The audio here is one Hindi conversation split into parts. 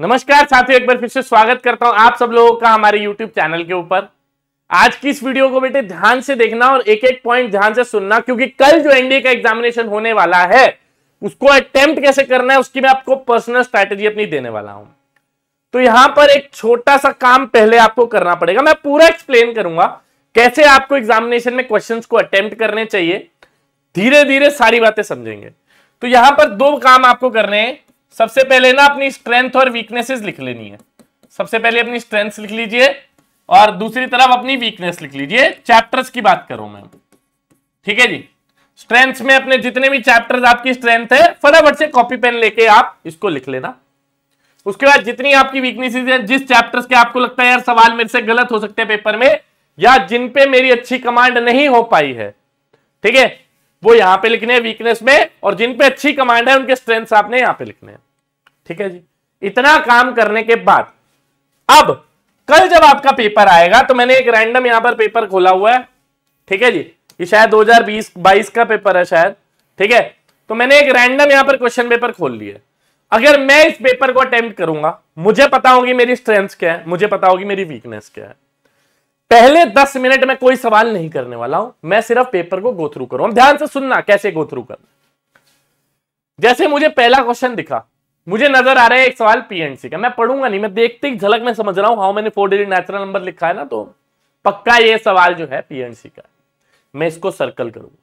नमस्कार साथियों एक बार फिर से स्वागत करता हूं आप सब लोगों का हमारे YouTube चैनल के ऊपर आज की इस वीडियो को बेटे ध्यान से देखना और एक एक पॉइंट ध्यान से सुनना क्योंकि कल जो एनडीए का एग्जामिनेशन होने वाला है उसको अटेम्प्ट कैसे करना है उसकी मैं आपको पर्सनल स्ट्रैटेजी अपनी देने वाला हूं तो यहां पर एक छोटा सा काम पहले आपको करना पड़ेगा मैं पूरा एक्सप्लेन करूंगा कैसे आपको एग्जामिनेशन में क्वेश्चन को अटेम्प्ट करने चाहिए धीरे धीरे सारी बातें समझेंगे तो यहां पर दो काम आपको करने हैं सबसे पहले ना अपनी स्ट्रेंथ और वीकनेसेस लिख लेनी है सबसे पहले अपनी स्ट्रेंथ लिख लीजिए और दूसरी तरफ अपनी वीकनेस लिख लीजिए चैप्टर्स की बात करूं मैं ठीक है जी स्ट्रेंथ में अपने जितने भी चैप्टर्स आपकी स्ट्रेंथ है फटाफट से कॉपी पेन लेके आप इसको लिख लेना उसके बाद जितनी आपकी वीकनेसेस हैं जिस चैप्टर्स के आपको लगता है यार सवाल मेरे से गलत हो सकते हैं पेपर में या जिन पे मेरी अच्छी कमांड नहीं हो पाई है ठीक है वो यहां पे लिखने हैं वीकनेस में और जिन पे अच्छी कमांड है उनके स्ट्रेंथ आपने यहां पे लिखने हैं ठीक है जी इतना काम करने के बाद अब कल जब आपका पेपर आएगा तो मैंने एक रैंडम यहां पर पेपर खोला हुआ है ठीक है जी ये शायद दो हजार का पेपर है शायद ठीक है तो मैंने एक रैंडम यहां पर क्वेश्चन पेपर खोल लिया अगर मैं इस पेपर को अटेम्प्ट करूंगा मुझे पता होगी मेरी स्ट्रेंथ क्या है मुझे पता होगी मेरी वीकनेस क्या है पहले दस मिनट में कोई सवाल नहीं करने वाला हूं मैं सिर्फ पेपर को गो थ्रू करूं ध्यान से सुनना कैसे गो थ्रू करना जैसे मुझे पहला क्वेश्चन दिखा मुझे नजर आ रहा है एक सवाल पीएनसी का मैं पढ़ूंगा नहीं मैं देखते ही झलक में समझ रहा हूं हाउ मैंने फोर डिजिट नेचुरल नंबर लिखा है ना तो पक्का ये सवाल जो है पीएनसी का मैं इसको सर्कल करूंगा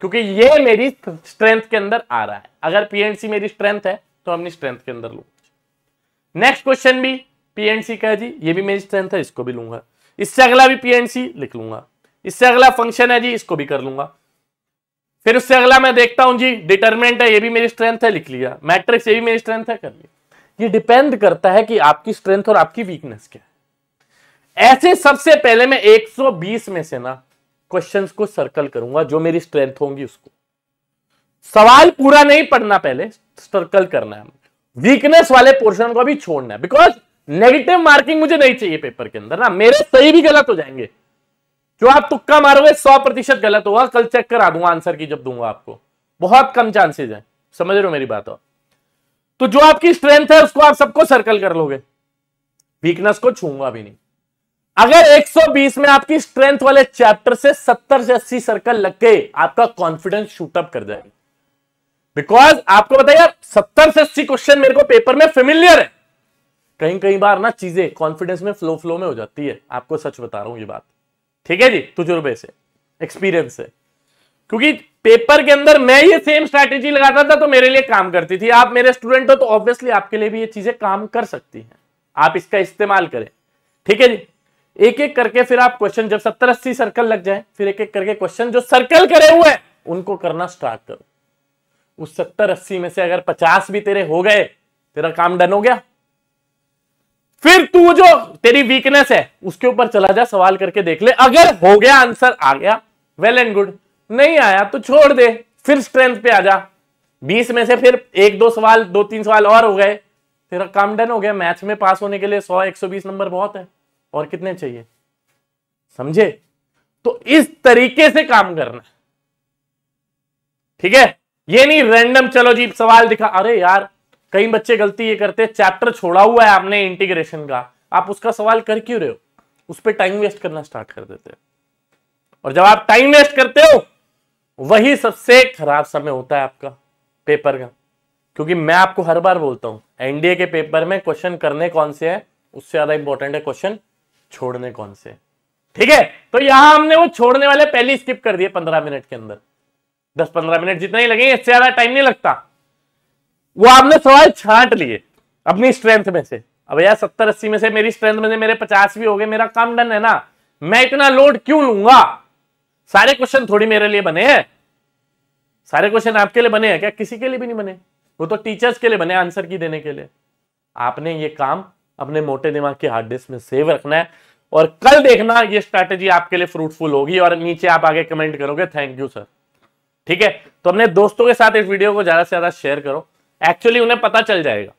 क्योंकि ये मेरी स्ट्रेंथ के अंदर आ रहा है अगर पीएनसी मेरी स्ट्रेंथ है तो अपनी स्ट्रेंथ के अंदर लूंगा नेक्स्ट क्वेश्चन भी पीएनसी का जी ये भी मेरी स्ट्रेंथ है इसको भी लूंगा इससे अगला भी पीएनसी लिख लूंगा इससे अगला फंक्शन है जी इसको भी कर लूंगा फिर उससे अगला मैं देखता हूं जी डिटर्मेंट है ये भी मेरी स्ट्रेंथ है लिख लिया मैट्रिक्स ये भी मेरी स्ट्रेंथ है कर लिया ये डिपेंड करता है कि आपकी स्ट्रेंथ और आपकी वीकनेस क्या है ऐसे सबसे पहले मैं 120 में से ना क्वेश्चंस को सर्कल करूंगा जो मेरी स्ट्रेंथ होंगी उसको सवाल पूरा नहीं पढ़ना पहले सर्कल करना है वीकनेस वाले पोर्शन को भी छोड़ना है बिकॉज नेगेटिव मार्किंग मुझे नहीं चाहिए पेपर के अंदर ना मेरे सही भी गलत हो जाएंगे जो आप तुक्का मारोगे सौ प्रतिशत गलत होगा कल चेक करा दूंगा आंसर की जब दूंगा आपको बहुत कम चांसेस है समझ रहे हो मेरी बात हो तो जो आपकी स्ट्रेंथ है उसको आप सबको सर्कल कर लोगे वीकनेस को छूंगा भी नहीं अगर 120 में आपकी स्ट्रेंथ वाले चैप्टर से 70 से 80 सर्कल लग गए आपका कॉन्फिडेंस शूटअप कर जाएगा बिकॉज आपको बताइए 70 से 80 क्वेश्चन मेरे को पेपर में फेमिलियर है कहीं कहीं बार ना चीजें कॉन्फिडेंस में फ्लो फ्लो में हो जाती है आपको सच बता रहा हूं ये बात ठीक है जी तुजुर्बे से एक्सपीरियंस से क्योंकि पेपर के अंदर मैं ये सेम स्ट्रैटेजी लगाता था तो मेरे लिए काम करती थी आप मेरे स्टूडेंट हो तो ऑब्वियसली आपके लिए भी ये चीजें काम कर सकती हैं आप इसका इस्तेमाल करें ठीक है जी एक एक करके फिर आप क्वेश्चन जब सत्तर अस्सी सर्कल लग जाए फिर एक एक करके क्वेश्चन जो सर्कल करे हुए हैं उनको करना स्टार्ट करो उस सत्तर अस्सी में से अगर पचास भी तेरे हो गए तेरा काम डन हो गया फिर तू जो तेरी वीकनेस है उसके ऊपर चला जा सवाल करके देख ले अगर हो गया आंसर आ गया वेल एंड गुड नहीं आया तो छोड़ दे फिर स्ट्रेंथ पे आ जा बीस में से फिर एक दो सवाल दो तीन सवाल और हो गए तेरा काम डन हो गया मैथ्स में पास होने के लिए सौ एक सौ बीस नंबर बहुत है और कितने चाहिए समझे तो इस तरीके से काम करना ठीक है ये नहीं रैंडम चलो जी सवाल दिखा अरे यार कई बच्चे गलती ये करते हैं चैप्टर छोड़ा हुआ है आपने इंटीग्रेशन का आप उसका सवाल कर क्यों रहे हो उस पर टाइम वेस्ट करना स्टार्ट कर देते हो और जब आप टाइम वेस्ट करते हो वही सबसे खराब समय होता है आपका पेपर का क्योंकि मैं आपको हर बार बोलता हूं एनडीए के पेपर में क्वेश्चन करने कौन से हैं उससे ज्यादा इंपॉर्टेंट है क्वेश्चन छोड़ने कौन से ठीक है तो यहां हमने वो छोड़ने वाले पहले स्किप कर दिए पंद्रह मिनट के अंदर दस पंद्रह मिनट जितना ही लगे इससे ज्यादा टाइम नहीं लगता वो आपने सवाल छांट लिए अपनी स्ट्रेंथ में से अब यार सत्तर अस्सी में से मेरी स्ट्रेंथ में से मेरे पचास भी हो गए मेरा काम डन है ना मैं इतना लोड क्यों लूंगा सारे क्वेश्चन थोड़ी मेरे लिए बने हैं सारे क्वेश्चन आपके लिए बने हैं क्या किसी के लिए भी नहीं बने वो तो टीचर्स के लिए बने आंसर की देने के लिए आपने ये काम अपने मोटे दिमाग के हार्ड डिस्क में सेव रखना है और कल देखना ये स्ट्रैटेजी आपके लिए फ्रूटफुल होगी और नीचे आप आगे कमेंट करोगे थैंक यू सर ठीक है तो अपने दोस्तों के साथ इस वीडियो को ज्यादा से ज्यादा शेयर करो एक्चुअली उन्हें पता चल जाएगा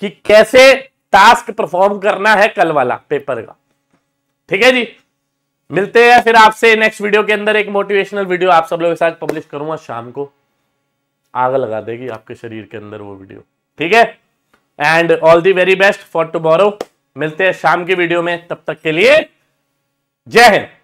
कि कैसे टास्क परफॉर्म करना है कल वाला पेपर का ठीक है जी मिलते हैं फिर आपसे नेक्स्ट वीडियो के अंदर एक मोटिवेशनल वीडियो आप सब लोगों के साथ पब्लिश करूंगा शाम को आग लगा देगी आपके शरीर के अंदर वो वीडियो ठीक है and all the very best for tomorrow मिलते हैं शाम की वीडियो में तब तक के लिए जय हिंद